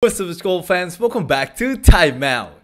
What's up, school fans? Welcome back to Out.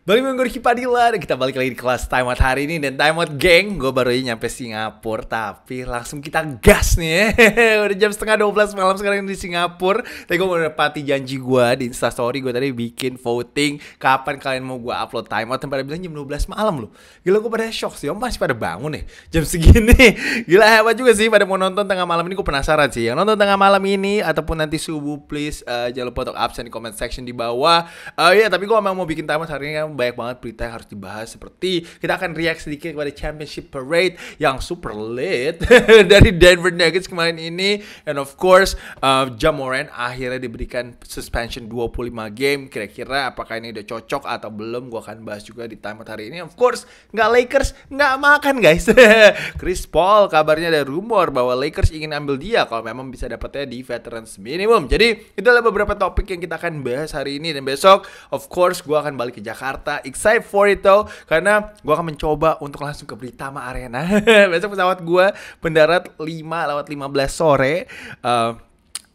Balik minggu Ricky Padilla dan kita balik lagi di kelas timeout hari ini dan timeout geng Gue baru aja nyampe Singapura tapi langsung kita gas nih ya Udah jam setengah 12 malam sekarang di Singapura Tapi gue mau menepati janji gue di Instastory gue tadi bikin voting Kapan kalian mau gue upload timeout Out pada bilang jam 12 malam loh Gila gue pada shock sih, om masih pada bangun nih jam segini Gila hebat juga sih pada mau nonton tengah malam ini gue penasaran sih Yang nonton tengah malam ini ataupun nanti subuh please uh, Jangan lupa untuk absen di comment section di bawah uh, eh, Ya yeah, tapi gue emang mau bikin timeout hari ini sekarang banyak banget berita yang harus dibahas seperti kita akan react sedikit kepada Championship Parade yang super late dari Denver Nuggets kemarin ini and of course uh, Jamoran akhirnya diberikan suspension 25 game kira-kira apakah ini udah cocok atau belum gua akan bahas juga di timeout hari ini of course nggak Lakers nggak makan guys Chris Paul kabarnya ada rumor bahwa Lakers ingin ambil dia kalau memang bisa dapatnya di veterans minimum jadi itulah beberapa topik yang kita akan bahas hari ini dan besok of course gua akan balik ke Jakarta Jakarta. Excited for it though, karena gue akan mencoba untuk langsung ke Britama Arena. Besok pesawat gue mendarat 5 lewat 15 sore. Uh,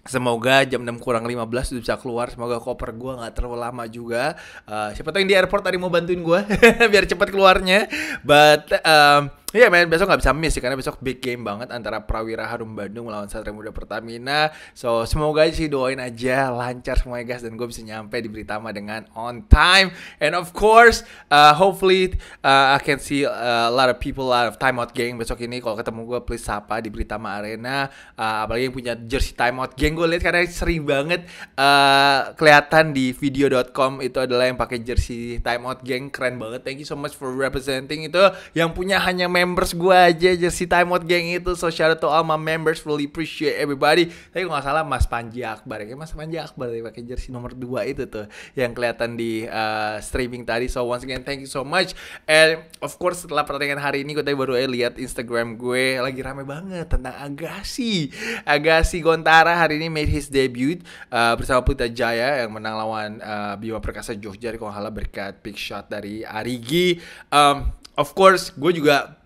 Semoga jam 6 kurang 15 sudah bisa keluar. Semoga koper gue nggak terlalu lama juga. Uh, siapa tahu yang di airport tadi mau bantuin gue biar cepat keluarnya. But um, Iya yeah, men, besok gak bisa miss sih karena besok big game banget antara Prawira Harum Bandung melawan Satria Muda Pertamina. So semoga sih doain aja lancar semuanya guys dan gue bisa nyampe di Britama dengan on time. And of course, uh, hopefully uh, I can see uh, a lot of people, a lot of timeout gang besok ini. Kalau ketemu gue please sapa di Britama Arena. Uh, apalagi yang punya jersey timeout gang gue lihat karena sering banget uh, kelihatan di video.com itu adalah yang pakai jersey timeout gang keren banget. Thank you so much for representing itu yang punya hanya member members gue aja jersey time out geng itu so shout out to all my members really appreciate everybody tapi gue nggak salah Mas Panji Akbar ya Mas Panji Akbar yang pakai jersey nomor 2 itu tuh yang kelihatan di uh, streaming tadi so once again thank you so much and of course setelah pertandingan hari ini gue tadi baru eh, lihat Instagram gue lagi rame banget tentang Agassi Agassi Gontara hari ini made his debut uh, bersama Putra Jaya yang menang lawan uh, Bima Perkasa Jogja kalau berkat big shot dari Arigi um, of course gue juga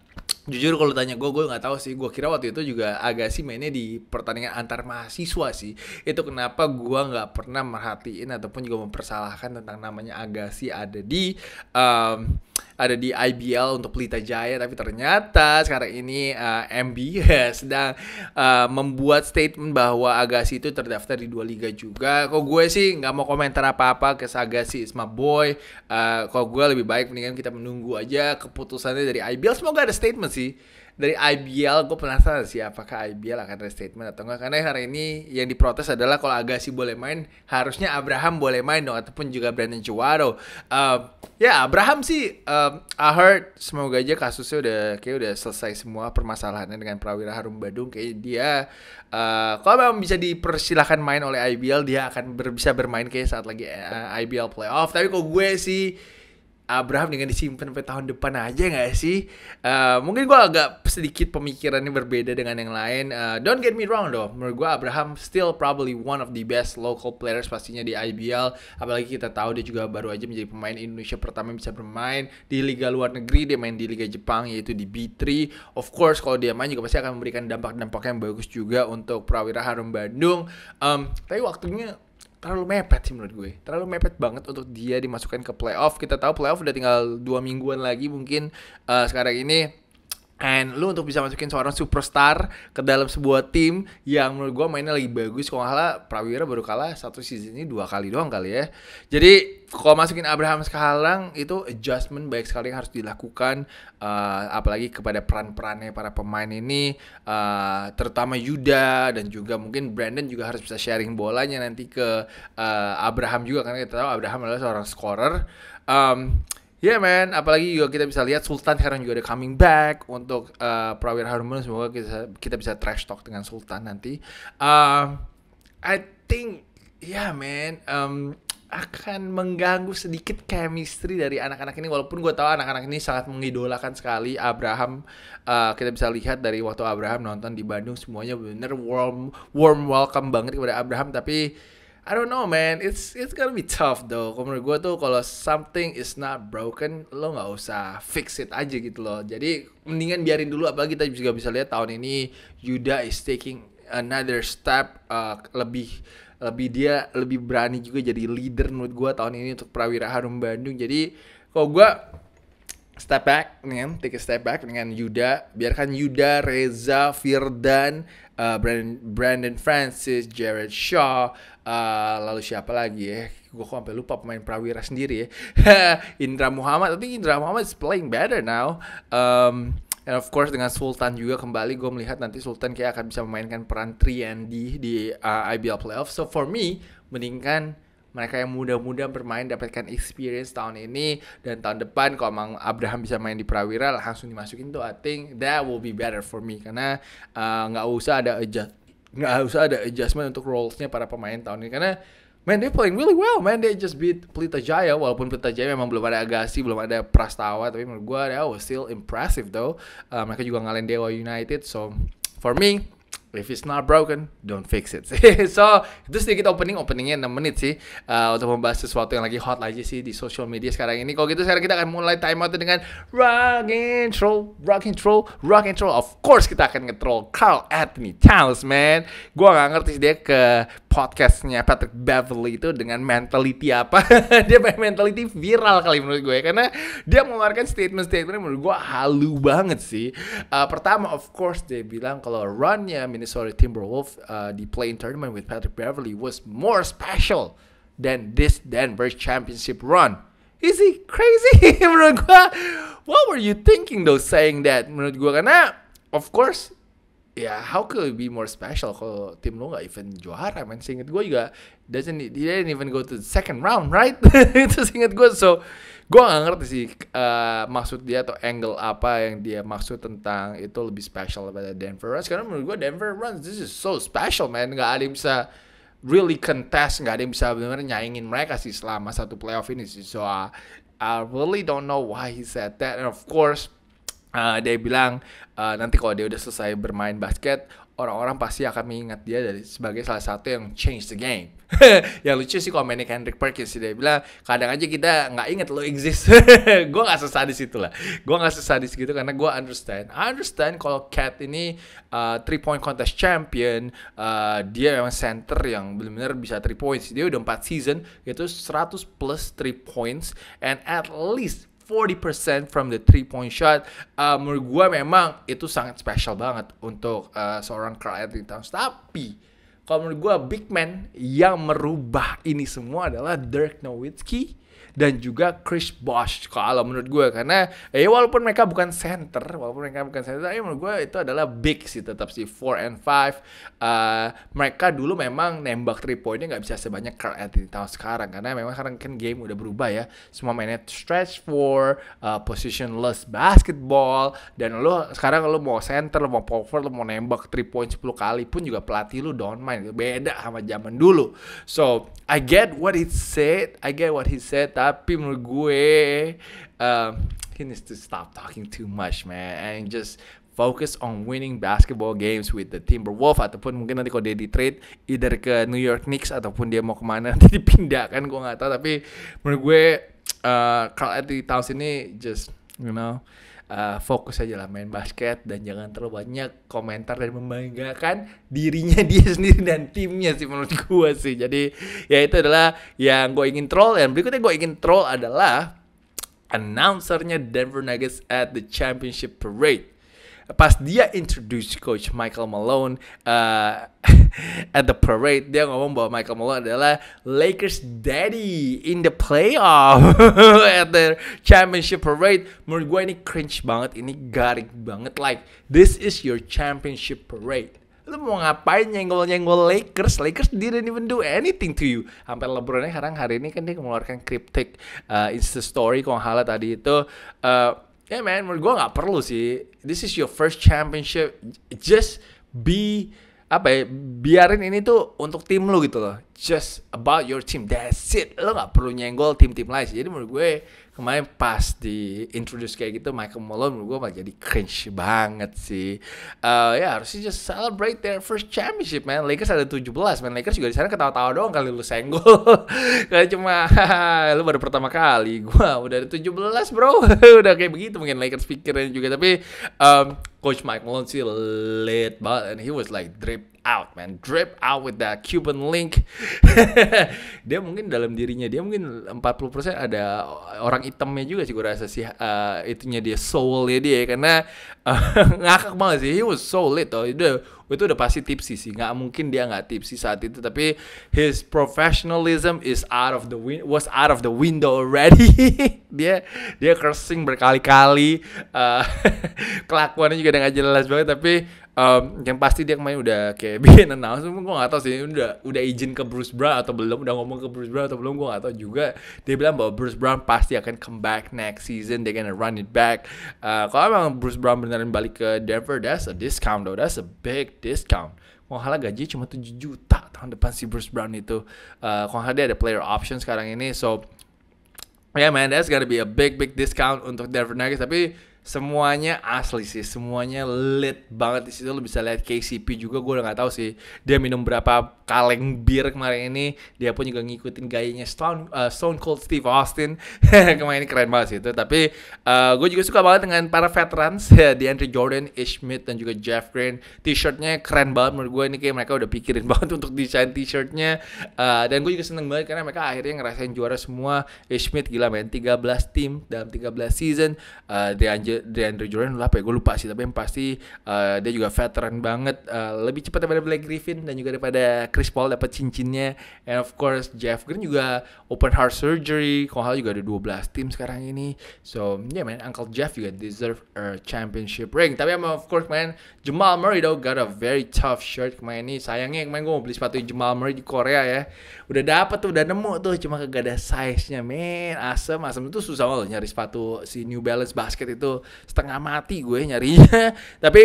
jujur kalau tanya gue gue nggak tahu sih gue kira waktu itu juga agak sih mainnya di pertandingan antar mahasiswa sih itu kenapa gue nggak pernah merhatiin ataupun juga mempersalahkan tentang namanya sih ada di um, ada di IBL untuk Pelita Jaya tapi ternyata sekarang ini uh, eh, MB sedang uh, membuat statement bahwa Agassi itu terdaftar di dua liga juga. Kok gue sih nggak mau komentar apa-apa ke Agassi Isma boy. Uh, kok gue lebih baik mendingan kita menunggu aja keputusannya dari IBL. Semoga ada statement sih dari IBL gue penasaran sih apakah IBL akan restatement atau enggak karena hari ini yang diprotes adalah kalau Agassi boleh main harusnya Abraham boleh main dong ataupun juga Brandon Chuaro uh, ehm, ya yeah, Abraham sih uh, I heard semoga aja kasusnya udah kayak udah selesai semua permasalahannya dengan Prawira Harum Badung kayak dia uh, kalau memang bisa dipersilahkan main oleh IBL dia akan ber bisa bermain kayak saat lagi uh, eh, IBL playoff tapi kok gue sih Abraham dengan disimpan sampai tahun depan aja gak sih? Uh, mungkin gue agak sedikit pemikirannya berbeda dengan yang lain. Uh, don't get me wrong though, menurut gue Abraham still probably one of the best local players pastinya di IBL. Apalagi kita tahu dia juga baru aja menjadi pemain Indonesia pertama yang bisa bermain di liga luar negeri. Dia main di liga Jepang yaitu di B3. Of course kalau dia main juga pasti akan memberikan dampak-dampak yang bagus juga untuk Prawira Harum Bandung. Um, tapi waktunya terlalu mepet sih menurut gue. Terlalu mepet banget untuk dia dimasukkan ke playoff. Kita tahu playoff udah tinggal dua mingguan lagi mungkin uh, sekarang ini And lu untuk bisa masukin seorang superstar ke dalam sebuah tim yang menurut gue mainnya lagi bagus. Kalau nggak Prawira baru kalah satu season ini dua kali doang kali ya. Jadi kalau masukin Abraham sekarang itu adjustment baik sekali yang harus dilakukan. Uh, apalagi kepada peran-perannya para pemain ini. Uh, terutama Yuda dan juga mungkin Brandon juga harus bisa sharing bolanya nanti ke uh, Abraham juga. Karena kita tahu Abraham adalah seorang scorer. Um, Ya yeah, man, apalagi juga kita bisa lihat Sultan sekarang juga ada coming back untuk uh, Prawira Harmon. Semoga kita, kita bisa trash talk dengan Sultan nanti. Uh, I think, ya yeah, man, um, akan mengganggu sedikit chemistry dari anak-anak ini walaupun gue tahu anak-anak ini sangat mengidolakan sekali Abraham uh, kita bisa lihat dari waktu Abraham nonton di Bandung semuanya benar warm warm welcome banget kepada Abraham tapi I don't know man, it's it's gonna be tough though. Kalo menurut gue tuh kalau something is not broken, lo nggak usah fix it aja gitu loh. Jadi mendingan biarin dulu. Apalagi kita juga bisa lihat tahun ini Yuda is taking another step uh, lebih lebih dia lebih berani juga jadi leader menurut gue tahun ini untuk Prawira Harum Bandung. Jadi kalau gue step back dengan take a step back dengan Yuda biarkan Yuda Reza Firdan uh, Brandon Brandon Francis Jared Shaw Eh, lalu siapa lagi ya? Gue kok sampai lupa pemain Prawira sendiri ya. Indra Muhammad, tapi Indra Muhammad is playing better now. Um, And of course dengan Sultan juga kembali gue melihat nanti Sultan kayak akan bisa memainkan peran 3 di di uh, eh, IBL playoff. So for me mendingan mereka yang muda-muda bermain dapatkan experience tahun ini dan tahun depan kalau emang Abraham bisa main di Prawira langsung dimasukin tuh I think that will be better for me karena eh, nggak uh, usah ada adjust nggak harus ada adjustment untuk rollsnya para pemain tahun ini karena man they playing really well man they just beat Pelita Jaya walaupun Pelita Jaya memang belum ada Agassi belum ada Prastawa tapi menurut gue they was still impressive though uh, mereka juga ngalahin Dewa United so for me If it's not broken, don't fix it. so, itu sedikit opening, openingnya 6 menit sih uh, untuk membahas sesuatu yang lagi hot lagi sih di social media sekarang ini. Kalau gitu sekarang kita akan mulai time out dengan rock and roll, rock and roll, rock and roll. Of course kita akan ngetrol Carl Anthony Towns, man. Gua nggak ngerti sih dia ke podcastnya Patrick Beverly itu dengan mentality apa dia pakai mentality viral kali menurut gue karena dia mengeluarkan statement-statement yang menurut gue halu banget sih uh, pertama of course dia bilang kalau runnya Minnesota Timberwolves uh, di playing tournament with Patrick Beverly was more special than this Denver championship run is he crazy menurut gue what were you thinking though saying that menurut gue karena of course ya how could it be more special kalau tim lu nggak even juara man seinget gue juga doesn't He didn't even go to the second round right itu seinget gue so gue nggak ngerti sih uh, maksud dia atau angle apa yang dia maksud tentang itu lebih special daripada Denver Runs karena menurut gue Denver Runs this is so special man nggak ada yang bisa really contest nggak ada yang bisa benar-benar nyaingin mereka sih selama satu playoff ini sih so uh, I really don't know why he said that and of course Uh, dia bilang uh, nanti kalau dia udah selesai bermain basket orang-orang pasti akan mengingat dia dari sebagai salah satu yang change the game. yang lucu sih komennya Kendrick Perkins dia bilang kadang aja kita nggak inget lo exist. gue nggak sesadis itu lah. Gue nggak sesadis gitu karena gue understand. I understand kalau Cat ini uh, eh, three point contest champion, uh, dia memang center yang benar-benar bisa three points. Dia udah 4 season itu 100 plus three points and at least 40% from the three point shot. Uh, menurut gue memang itu sangat special banget untuk uh, seorang Carl di Towns. Tapi kalau menurut gue big man yang merubah ini semua adalah Dirk Nowitzki dan juga Chris Bosh kalau menurut gue karena ya walaupun mereka bukan center walaupun mereka bukan center tapi menurut gue itu adalah big sih tetap sih four and five uh, mereka dulu memang nembak 3 pointnya nggak bisa sebanyak Carl di tahun sekarang karena memang sekarang kan game udah berubah ya semua mainnya stretch four uh, positionless basketball dan lo sekarang lo mau center lo mau power lo mau nembak 3 point 10 kali pun juga pelatih lo don't mind beda sama zaman dulu so I get what he said I get what he said tapi menurut gue uh, he needs to stop talking too much man and just focus on winning basketball games with the Timberwolves ataupun mungkin nanti kalau dia di trade either ke New York Knicks ataupun dia mau kemana nanti dipindahkan gue nggak tahu tapi menurut gue uh, Carl Anthony Towns ini just you know uh, fokus aja lah main basket dan jangan terlalu banyak komentar dan membanggakan dirinya dia sendiri dan timnya sih menurut gue sih. Jadi ya itu adalah yang gue ingin troll dan berikutnya gue ingin troll adalah announcernya Denver Nuggets at the Championship Parade pas dia introduce coach Michael Malone uh, at the parade dia ngomong bahwa Michael Malone adalah Lakers daddy in the playoff at the championship parade menurut gue ini cringe banget ini garing banget like this is your championship parade lu mau ngapain nyenggol-nyenggol Lakers Lakers didn't even do anything to you sampai LeBronnya sekarang hari ini kan dia mengeluarkan cryptic uh, Insta story kalau halat tadi itu uh, yeah man menurut gue gak perlu sih this is your first championship just be apa ya biarin ini tuh untuk tim lo gitu loh just about your team. That's it. Lo nggak perlu nyenggol tim-tim lain. Jadi menurut gue kemarin pas di introduce kayak gitu Michael Malone menurut gue malah jadi cringe banget sih. Uh, ya harusnya just celebrate their first championship man. Lakers ada 17 man. Lakers juga di sana ketawa-tawa doang kali lu senggol. Gak cuma lu baru pertama kali. Gua udah ada 17 bro. udah kayak begitu mungkin Lakers pikirin juga tapi um, Coach Mike Malone sih late banget and he was like drip out man drip out with that Cuban link dia mungkin dalam dirinya dia mungkin 40% ada orang itemnya juga sih gue rasa sih uh, itunya dia soul ya dia karena uh, ngakak banget sih he was so lit oh itu itu udah pasti tipsi sih nggak mungkin dia nggak tipsi saat itu tapi his professionalism is out of the win was out of the window already dia dia cursing berkali-kali uh, kelakuannya juga udah nggak jelas banget tapi um, yang pasti dia kemarin udah kayak bikin announcement gue gak tahu sih udah udah izin ke Bruce Brown atau belum udah ngomong ke Bruce Brown atau belum gue gak tau juga dia bilang bahwa Bruce Brown pasti akan comeback next season they gonna run it back uh, kalau emang Bruce Brown beneran balik ke Denver that's a discount though that's a big discount kalau halah gaji cuma 7 juta tahun depan si Bruce Brown itu uh, kalau dia ada player option sekarang ini so yeah man that's gonna be a big big discount untuk Denver Nuggets tapi semuanya asli sih semuanya lit banget di situ lo bisa lihat KCP juga gue udah nggak tahu sih dia minum berapa kaleng bir kemarin ini dia pun juga ngikutin gayanya Stone uh, Stone Cold Steve Austin kemarin ini keren banget sih itu tapi uh, eh, gue juga suka banget dengan para veterans ya, Andre Jordan, Ish Smith dan juga Jeff Green t-shirtnya keren banget menurut gue ini kayak mereka udah pikirin banget untuk desain t-shirtnya uh, dan gue juga seneng banget karena mereka akhirnya ngerasain juara semua Ish Smith gila main 13 tim dalam 13 season uh, anjir De Andre Jordan lah, ya gue lupa sih tapi yang pasti uh, dia juga veteran banget uh, lebih cepat daripada Blake Griffin dan juga daripada Chris Paul dapat cincinnya and of course Jeff Green juga open heart surgery Kohal juga ada 12 tim sekarang ini so yeah man Uncle Jeff juga deserve a championship ring tapi um, of course man Jamal Murray though got a very tough shirt kemarin ini sayangnya kemarin gue mau beli sepatu Jamal Murray di Korea ya udah dapat tuh udah nemu tuh cuma kagak ada size nya man asem asem itu susah banget nyari sepatu si New Balance basket itu setengah mati gue nyarinya tapi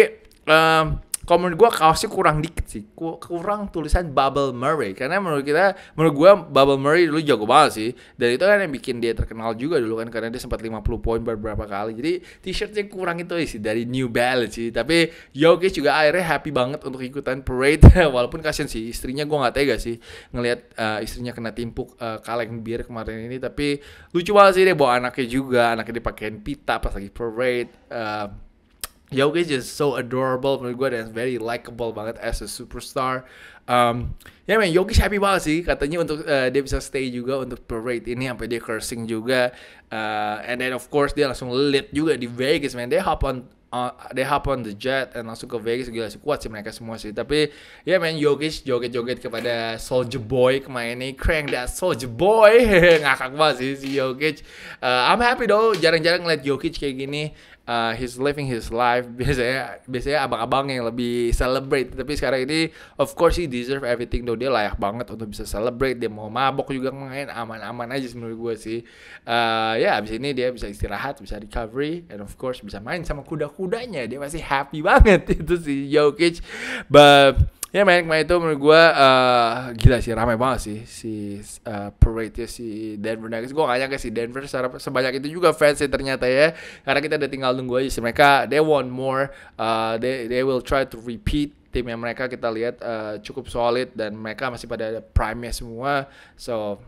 um, kalau menurut gue kaosnya kurang dikit sih kurang tulisan Bubble Murray karena menurut kita menurut gue Bubble Murray dulu jago banget sih dan itu kan yang bikin dia terkenal juga dulu kan karena dia sempat 50 poin beberapa kali jadi t-shirtnya kurang itu sih dari New Balance sih tapi Jokic juga akhirnya happy banget untuk ikutan parade walaupun kasian sih istrinya gue gak tega sih ngelihat uh, istrinya kena timpuk uh, kaleng bir kemarin ini tapi lucu banget sih dia bawa anaknya juga anaknya dipakein pita pas lagi parade uh, Jokic is so adorable menurut gue dan very likable banget as a superstar. Um, ya yeah, men, Jokic happy banget sih katanya untuk uh, dia bisa stay juga untuk parade ini sampai dia cursing juga. Uh, and then of course dia langsung lit juga di Vegas man. They hop on Uh, they hop on the jet and langsung ke Vegas gila sih kuat sih mereka semua sih tapi ya yeah, men Jokic joget-joget kepada Soldier Boy kemarin ini crank that Soldier Boy ngakak banget sih si Jokic uh, I'm happy though jarang-jarang ngeliat Jokic kayak gini uh, he's living his life biasanya biasanya abang-abang yang lebih celebrate tapi sekarang ini of course he deserve everything though dia layak banget untuk bisa celebrate dia mau mabok juga main aman-aman aja menurut gue sih uh, ya abis ini dia bisa istirahat bisa recovery and of course bisa main sama kuda-kudanya dia masih happy banget itu si Jokic but ya main kemarin itu menurut gue uh, gila sih ramai banget sih si uh, parade si Denver Nuggets gue gak nyangka si Denver sebanyak itu juga fans sih ternyata ya karena kita udah tinggal nunggu aja sih mereka they want more uh, they they will try to repeat tim yang mereka kita lihat uh, cukup solid dan mereka masih pada prime semua so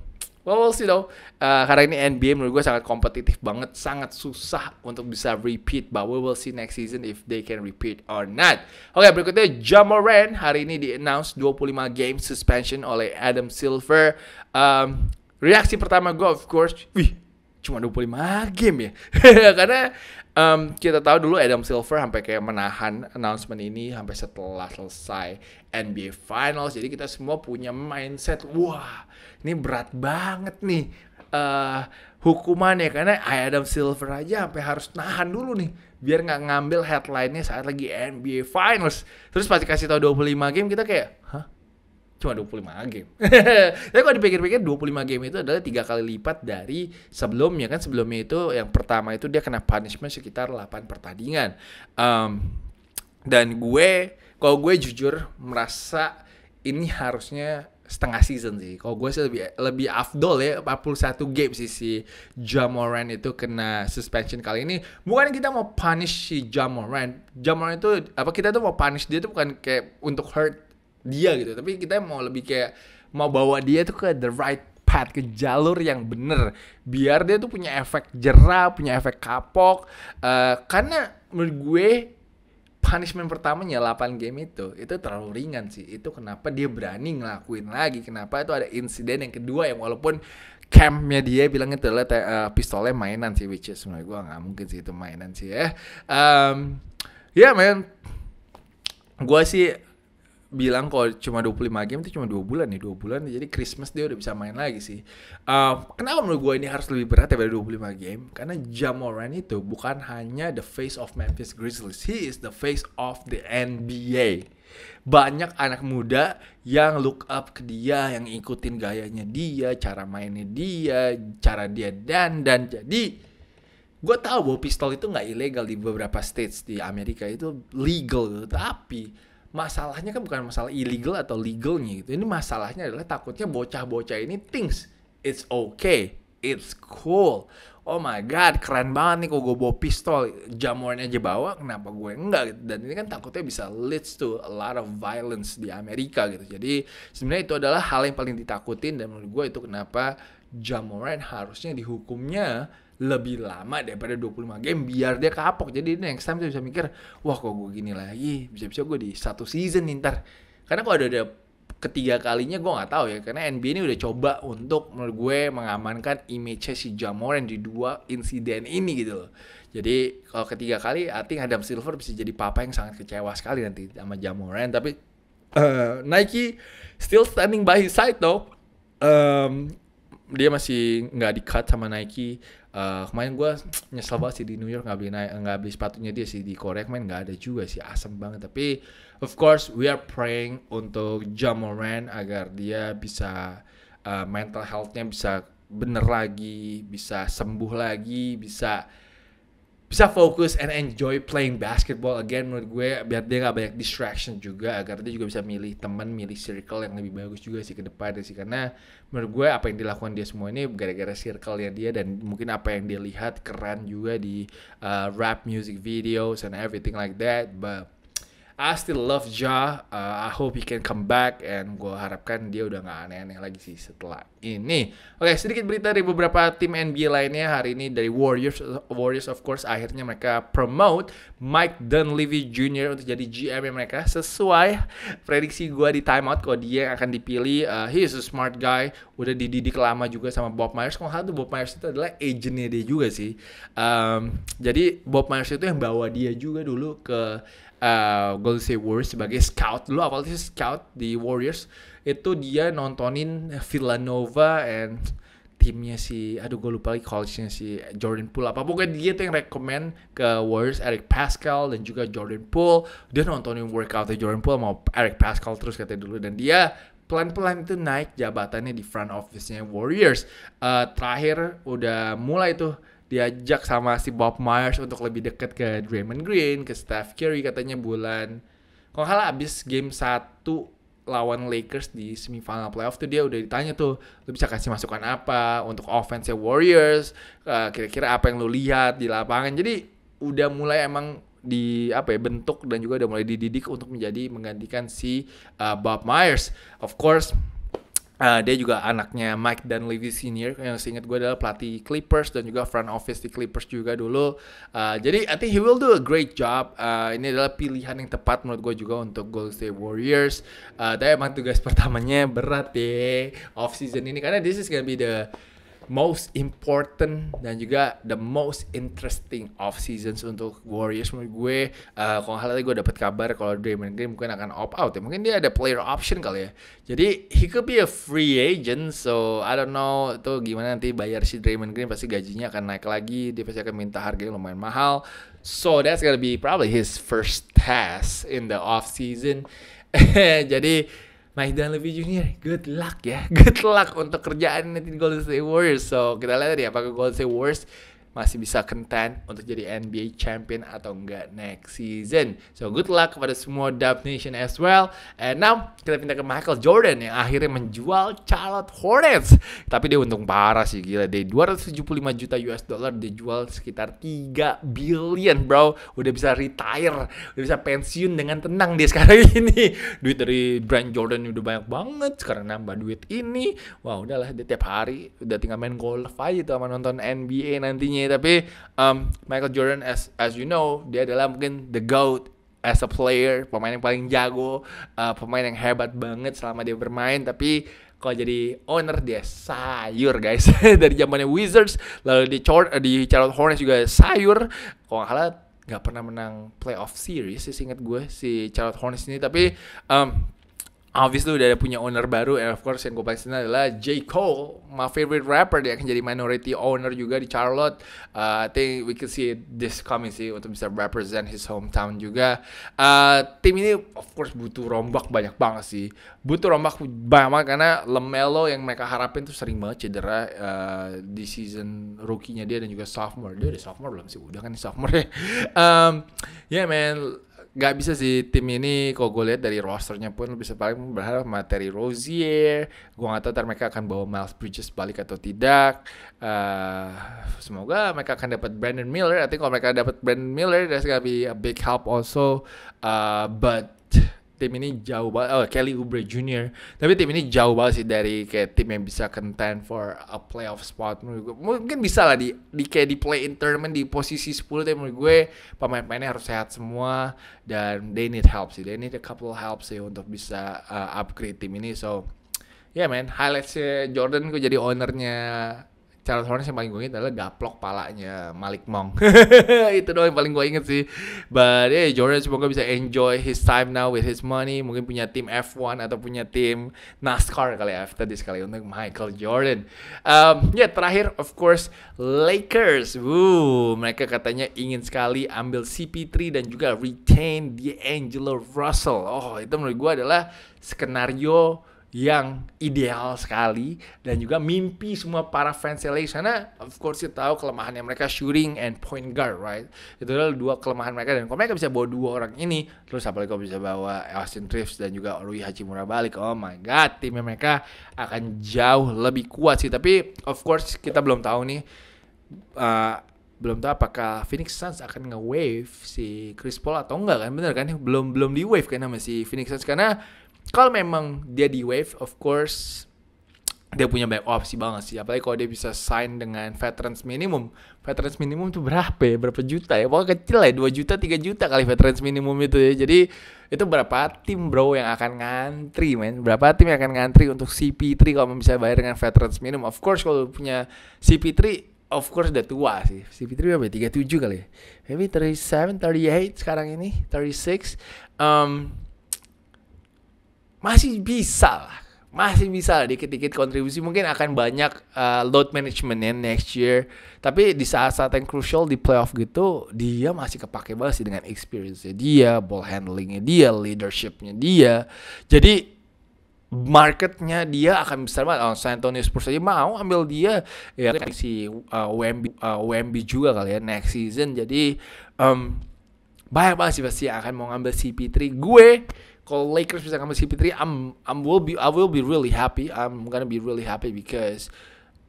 well, we'll see though. Uh, karena ini NBA menurut gue sangat kompetitif banget, sangat susah untuk bisa repeat. But we will see next season if they can repeat or not. Oke, okay, berikutnya Jamoran hari ini di announce 25 game suspension oleh Adam Silver. Um, reaksi pertama gue of course, wih cuma 25 game ya. Karena um, kita tahu dulu Adam Silver sampai kayak menahan announcement ini sampai setelah selesai NBA Finals. Jadi kita semua punya mindset, wah ini berat banget nih uh, hukumannya. Karena Adam Silver aja sampai harus nahan dulu nih biar nggak ngambil headline-nya saat lagi NBA Finals. Terus pasti kasih tahu 25 game kita kayak, hah? cuma 25 game. Tapi kalau dipikir-pikir 25 game itu adalah tiga kali lipat dari sebelumnya kan sebelumnya itu yang pertama itu dia kena punishment sekitar 8 pertandingan. Um, dan gue kalau gue jujur merasa ini harusnya setengah season sih. Kalau gue sih lebih lebih afdol ya 41 game sih si Jamoran itu kena suspension kali ini. Bukan kita mau punish si Jamoran. Jamoran itu apa kita tuh mau punish dia tuh bukan kayak untuk hurt dia gitu tapi kita mau lebih kayak mau bawa dia tuh ke the right path ke jalur yang bener biar dia tuh punya efek jerah punya efek kapok uh, karena menurut gue punishment pertamanya 8 game itu itu terlalu ringan sih itu kenapa dia berani ngelakuin lagi kenapa itu ada insiden yang kedua yang walaupun campnya dia bilang itu adalah uh, pistolnya mainan sih which is menurut gue nggak mungkin sih itu mainan sih ya um, ya yeah, men gue sih bilang kalau cuma 25 game itu cuma dua bulan nih, dua bulan jadi Christmas dia udah bisa main lagi sih. Uh, kenapa menurut gue ini harus lebih berat daripada 25 game? Karena Jamoran itu bukan hanya the face of Memphis Grizzlies, he is the face of the NBA. Banyak anak muda yang look up ke dia, yang ikutin gayanya dia, cara mainnya dia, cara dia dan dan jadi gue tahu bahwa pistol itu nggak ilegal di beberapa states di Amerika itu legal tapi masalahnya kan bukan masalah illegal atau legalnya gitu. Ini masalahnya adalah takutnya bocah-bocah ini thinks it's okay, it's cool. Oh my god, keren banget nih kok gue bawa pistol. Jamuan aja bawa, kenapa gue enggak gitu. Dan ini kan takutnya bisa leads to a lot of violence di Amerika gitu. Jadi sebenarnya itu adalah hal yang paling ditakutin dan menurut gue itu kenapa Jamoran harusnya dihukumnya lebih lama daripada 25 game biar dia kapok jadi next time dia bisa mikir wah kok gue gini lagi bisa-bisa gue di satu season nih ntar karena kalau ada, ada ketiga kalinya gue nggak tahu ya karena NBA ini udah coba untuk menurut gue mengamankan image si Jamoran di dua insiden ini gitu loh jadi kalau ketiga kali I think Adam Silver bisa jadi papa yang sangat kecewa sekali nanti sama Jamoran tapi uh, Nike still standing by his side though um, dia masih nggak di cut sama Nike. Uh, kemarin gue nyesel banget sih di New York nggak beli nggak beli sepatunya dia sih di Korea kemarin nggak ada juga sih asem banget tapi of course we are praying untuk Jamoran agar dia bisa uh, mental healthnya bisa bener lagi bisa sembuh lagi bisa bisa fokus and enjoy playing basketball again menurut gue biar dia nggak banyak distraction juga agar dia juga bisa milih teman milih circle yang lebih bagus juga sih ke depan sih karena menurut gue apa yang dilakukan dia semua ini gara-gara circle ya dia dan mungkin apa yang dia lihat keren juga di uh, rap music videos and everything like that but I still love Ja. Uh, I hope he can come back and gue harapkan dia udah gak aneh-aneh lagi sih setelah ini. Oke, okay, sedikit berita dari beberapa tim NBA lainnya hari ini dari Warriors. Warriors of course akhirnya mereka promote Mike Dunleavy Jr. untuk jadi GM ya mereka sesuai prediksi gue di timeout kalau dia yang akan dipilih. Uh, he is a smart guy, udah dididik lama juga sama Bob Myers. Kalau itu Bob Myers itu adalah agentnya dia juga sih. Um, jadi Bob Myers itu yang bawa dia juga dulu ke uh, Golden State Warriors sebagai scout dulu awalnya scout di Warriors itu dia nontonin Villanova and timnya si aduh gue lupa lagi college-nya si Jordan Poole apa pokoknya dia tuh yang rekomend ke Warriors Eric Pascal dan juga Jordan Poole dia nontonin workoutnya Jordan Poole sama Eric Pascal terus katanya dulu dan dia pelan-pelan itu naik jabatannya di front office-nya Warriors. Uh, terakhir udah mulai tuh diajak sama si Bob Myers untuk lebih dekat ke Draymond Green, ke Steph Curry katanya bulan kok salah abis game 1 lawan Lakers di semifinal playoff tuh dia udah ditanya tuh lu bisa kasih masukan apa untuk offense Warriors eh, kira-kira uh, apa yang lu lihat di lapangan jadi udah mulai emang di apa ya bentuk dan juga udah mulai dididik untuk menjadi menggantikan si uh, Bob Myers of course Uh, dia juga anaknya Mike dan Levy Senior yang seingat gue adalah pelatih Clippers dan juga front office di Clippers juga dulu. Uh, jadi I think he will do a great job. Uh, ini adalah pilihan yang tepat menurut gue juga untuk Golden State Warriors. Uh, tapi emang tugas pertamanya berat deh off season ini karena this is gonna be the most important dan juga the most interesting off seasons untuk Warriors menurut gue uh, kalau hal gue dapat kabar kalau Draymond Green mungkin akan opt out ya mungkin dia ada player option kali ya jadi he could be a free agent so I don't know itu gimana nanti bayar si Draymond Green pasti gajinya akan naik lagi dia pasti akan minta harga yang lumayan mahal so that's gonna be probably his first task in the off season jadi Maizdan Levi Junior, good luck ya. Good luck untuk kerjaan nanti Golden State Warriors. So, kita lihat tadi apakah Golden State Warriors masih bisa content untuk jadi NBA champion atau enggak next season. So good luck kepada semua Dub Nation as well. And now kita pindah ke Michael Jordan yang akhirnya menjual Charlotte Hornets. Tapi dia untung parah sih gila. dia 275 juta US dollar dia jual sekitar 3 billion bro. Udah bisa retire, udah bisa pensiun dengan tenang dia sekarang ini. Duit dari Brand Jordan udah banyak banget. Sekarang nambah duit ini. Wah wow, udahlah dia tiap hari udah tinggal main golf aja tuh sama nonton NBA nantinya tapi um, Michael Jordan as as you know dia adalah mungkin the goat as a player pemain yang paling jago uh, pemain yang hebat banget selama dia bermain tapi kalau jadi owner dia sayur guys dari zamannya Wizards lalu di eh, di Charlotte Hornets juga sayur kalau nggak salah nggak pernah menang playoff series sih ingat gue si Charlotte Hornets ini tapi um, obviously udah ada punya owner baru and of course yang gue pasti adalah J. Cole my favorite rapper dia akan jadi minority owner juga di Charlotte uh, I think we can see this coming sih untuk bisa represent his hometown juga uh, tim ini of course butuh rombak banyak banget sih butuh rombak banyak banget karena Lemelo yang mereka harapin tuh sering banget cedera uh, di season rookie-nya dia dan juga sophomore dia udah sophomore belum sih udah kan sophomore ya um, yeah man nggak bisa sih tim ini kok gue lihat dari rosternya pun lebih paling berharap materi Rozier gue nggak tahu ntar mereka akan bawa Miles Bridges balik atau tidak uh, semoga mereka akan dapat Brandon Miller I think kalau mereka dapat Brandon Miller that's gonna be a big help also uh, but tim ini jauh banget oh, Kelly Oubre Jr. tapi tim ini jauh banget sih dari kayak tim yang bisa contend for a playoff spot gue mungkin bisa lah di, di kayak di play in tournament di posisi 10 tapi menurut gue pemain-pemainnya harus sehat semua dan they need help sih they need a couple help sih untuk bisa uh, upgrade tim ini so ya yeah, man highlightsnya Jordan kok jadi ownernya Charles Hornets yang paling gue inget adalah gaplok palanya Malik Monk. itu doang yang paling gue inget sih. But yeah, Jordan semoga bisa enjoy his time now with his money. Mungkin punya tim F1 atau punya tim NASCAR kali after ya, this kali untuk Michael Jordan. Um, ya yeah, terakhir of course Lakers. Woo, mereka katanya ingin sekali ambil CP3 dan juga retain D'Angelo Russell. Oh itu menurut gue adalah skenario yang ideal sekali dan juga mimpi semua para fans LA sana of course kita tahu kelemahannya mereka shooting and point guard right itu adalah dua kelemahan mereka dan kalau mereka bisa bawa dua orang ini terus apalagi kalau bisa bawa Austin Reeves dan juga Rui Hachimura balik oh my god timnya mereka akan jauh lebih kuat sih tapi of course kita belum tahu nih uh, belum tahu apakah Phoenix Suns akan nge-wave si Chris Paul atau enggak kan bener kan belum belum di wave kan sama si Phoenix Suns karena kalau memang dia di wave of course dia punya banyak opsi banget sih apalagi kalau dia bisa sign dengan veterans minimum veterans minimum itu berapa ya berapa juta ya pokoknya kecil lah ya, 2 juta 3 juta kali veterans minimum itu ya jadi itu berapa tim bro yang akan ngantri men berapa tim yang akan ngantri untuk CP3 kalau bisa bayar dengan veterans minimum of course kalau punya CP3 of course udah tua sih CP3 berapa ya? 37 kali ya maybe 37 38 sekarang ini 36 um, masih bisa lah masih bisa lah dikit-dikit kontribusi mungkin akan banyak uh, load management ya next year tapi di saat-saat yang crucial di playoff gitu dia masih kepake banget sih dengan experience-nya dia ball handling-nya dia leadership-nya dia jadi marketnya dia akan besar banget. Oh, San Antonio Spurs aja mau ambil dia ya kan si uh, WMB, uh, WMB juga kali ya next season. Jadi um, banyak banget sih pasti akan mau ngambil CP3. Gue kalau Lakers bisa ngambil CP3, I'm I'm will be I will be really happy. I'm gonna be really happy because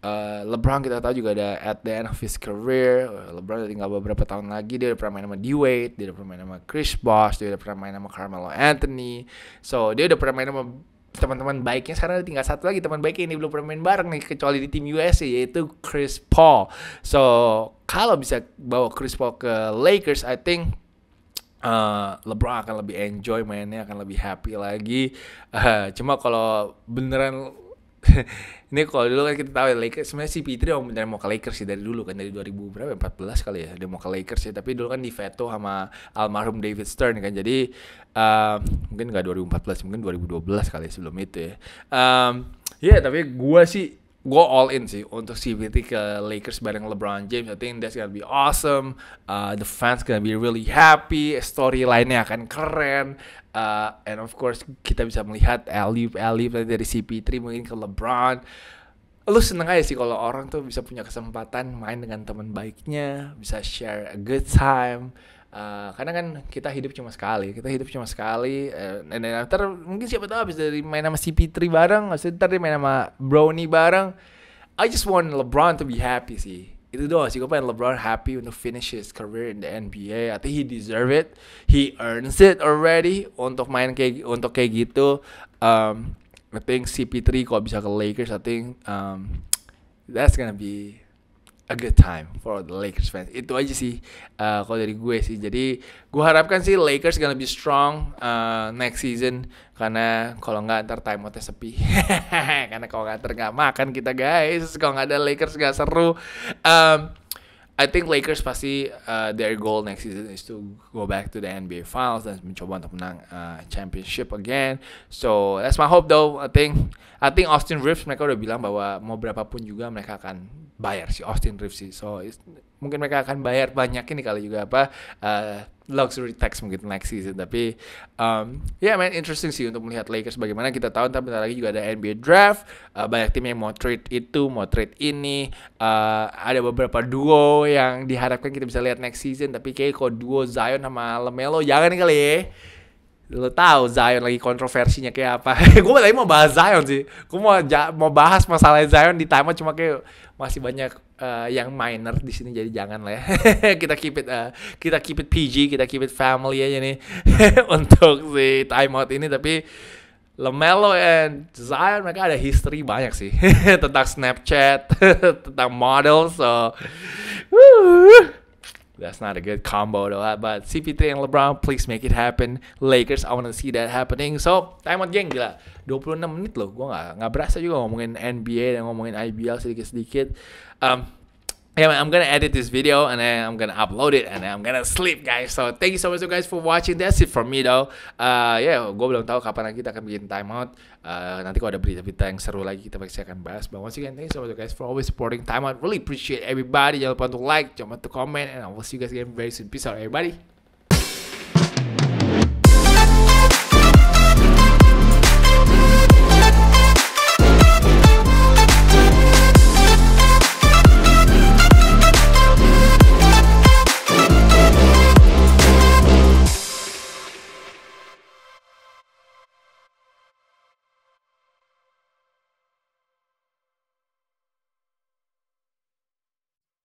uh, LeBron kita tahu juga ada at the end of his career. Uh, LeBron udah tinggal beberapa tahun lagi. Dia udah pernah main sama D Wade, dia udah pernah main sama Chris Bosh, dia udah pernah main sama Carmelo Anthony. So dia udah pernah main sama teman-teman baiknya sekarang tinggal satu lagi teman baiknya ini belum pernah main bareng nih kecuali di tim USA yaitu Chris Paul. So kalau bisa bawa Chris Paul ke Lakers, I think uh, LeBron akan lebih enjoy mainnya akan lebih happy lagi uh, cuma kalau beneran ini kalau dulu kan kita tahu ya, Lakers sebenarnya si Pitri yang beneran mau ke Lakers sih dari dulu kan dari 2000 berapa 14 kali ya dia mau ke Lakers ya tapi dulu kan di veto sama almarhum David Stern kan jadi uh, mungkin nggak 2014 mungkin 2012 kali sebelum itu ya um, ya yeah, tapi gua sih gue all in sih untuk CBT ke Lakers bareng LeBron James. I think that's gonna be awesome. Uh, the fans gonna be really happy. Storyline-nya akan keren. Uh, and of course kita bisa melihat alley-oop dari CP3 mungkin ke LeBron. Lu seneng aja sih kalau orang tuh bisa punya kesempatan main dengan teman baiknya, bisa share a good time. Eh, karena kan kita hidup cuma sekali, kita hidup cuma sekali. Uh, eh, nanti mungkin siapa tahu abis dari main sama CP3 bareng, abis nanti dia main sama Brownie bareng. I just want LeBron to be happy sih. Itu doang sih, gue pengen LeBron happy untuk finish his career in the NBA. I think he deserve it, he earns it already untuk main kayak untuk kayak gitu. Um, I think CP3 kalau bisa ke Lakers, I think um, that's gonna be a good time for the Lakers fans. Itu aja sih uh, kalau dari gue sih. Jadi gue harapkan sih Lakers gonna be strong uh, next season karena kalau nggak ntar time out sepi. karena kalau nggak ntar nggak makan kita guys. Kalau nggak ada Lakers nggak seru. Um, I think Lakers pasti uh, their goal next season is to go back to the NBA Finals dan mencoba untuk menang uh, championship again. So that's my hope though. I think I think Austin Reeves mereka udah bilang bahwa mau berapapun juga mereka akan bayar si Austin Reeves sih. So mungkin mereka akan bayar banyak ini kali juga apa uh, luxury tax mungkin next season tapi um, ya yeah, man interesting sih untuk melihat Lakers bagaimana kita tahu tapi bentar lagi juga ada NBA draft uh, banyak tim yang mau trade itu mau trade ini uh, ada beberapa duo yang diharapkan kita bisa lihat next season tapi kayak kok duo Zion sama Lamelo jangan kali ya lo tahu Zion lagi kontroversinya kayak apa gue tadi mau bahas Zion sih gue mau ja mau bahas masalah Zion di timeout cuma kayak masih banyak uh, yang minor di sini jadi jangan lah ya. kita keep it uh, kita keep it PG, kita keep it family aja nih untuk si timeout ini tapi Lamelo and Zion mereka ada history banyak sih tentang Snapchat, tentang model so That's not a good combo though. Uh, but CP3 and LeBron, please make it happen. Lakers, I wanna see that happening. So, time out geng gila. 26 menit loh. Gua nggak nggak berasa juga ngomongin NBA dan ngomongin IBL sedikit-sedikit. Um, yeah, I'm gonna edit this video and then I'm gonna upload it and then I'm gonna sleep guys. So thank you so much guys for watching. That's it for me though. Uh, yeah, gue belum tahu kapan lagi kita akan bikin timeout. Uh, nanti kalau ada berita-berita yang seru lagi kita pasti akan bahas. But once again, thank you so much guys for always supporting timeout. Really appreciate everybody. Jangan lupa untuk like, jangan lupa untuk comment, and I will see you guys again very soon. Peace out everybody.